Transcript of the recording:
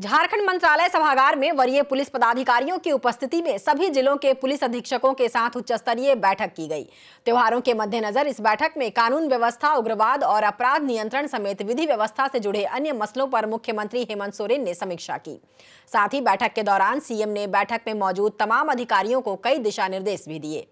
झारखंड मंत्रालय सभागार में वरीय पुलिस पदाधिकारियों की उपस्थिति में सभी जिलों के पुलिस अधीक्षकों के साथ उच्च स्तरीय बैठक की गई त्योहारों के मद्देनजर इस बैठक में कानून व्यवस्था उग्रवाद और अपराध नियंत्रण समेत विधि व्यवस्था से जुड़े अन्य मसलों पर मुख्यमंत्री हेमंत सोरेन ने समीक्षा की साथ ही बैठक के दौरान सीएम ने बैठक में मौजूद तमाम अधिकारियों को कई दिशा निर्देश भी दिए